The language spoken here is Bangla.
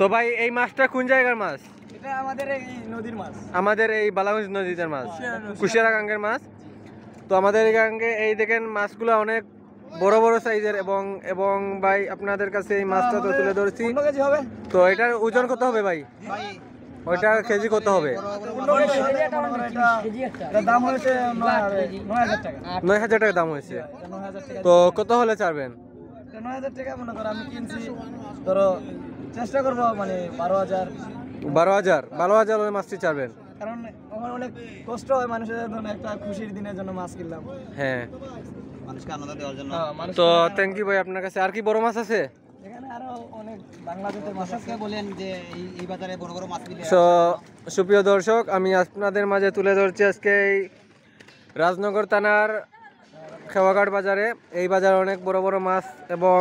তো ভাই এই মাছটা কোন জায়গার মাছ এটা আমাদের এই নদীর মাছ আমাদের এই বালাগঞ্জ নদীর মাছ কুশিয়ারাগাঙ্গের মাছ তো আমাদের এই গাঙ্গে এই দেখেন মাছগুলো অনেক বড় বড় সাইজের এবং এবং ভাই আপনাদের কাছে এই মাছটা তো তুলে ধরছি তো এটার ওজন কত হবে ভাই ওইটা কেজি কত হবে নয় হাজার টাকা দাম হয়েছে তো কত হলে ছাড়বেন নয় হাজার টাকা মনে করো আমি কিনছি ধরো চেষ্টা করবো মানে বারো হাজার বারো হাজার বারো হাজার ওই মাছটি চাবেন কারণ আমার অনেক কষ্ট হয় মানুষের জন্য একটা খুশির দিনের জন্য মাছ কিনলাম হ্যাঁ মানুষকে আনন্দ দেওয়ার জন্য হ্যাঁ, তো থ্যাংক ইউ ভাই আপনার কাছে আর কি বড় মাছ আছে অনেক সুপ্রিয় দর্শক আমি আপনাদের মাঝে তুলে ধরছি আজকে এই রাজনগর থানার খেওয়াঘাট বাজারে এই বাজারে অনেক বড় বড় মাছ এবং